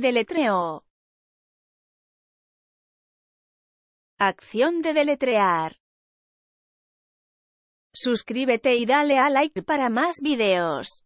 Deletreo. Acción de deletrear. Suscríbete y dale a like para más videos.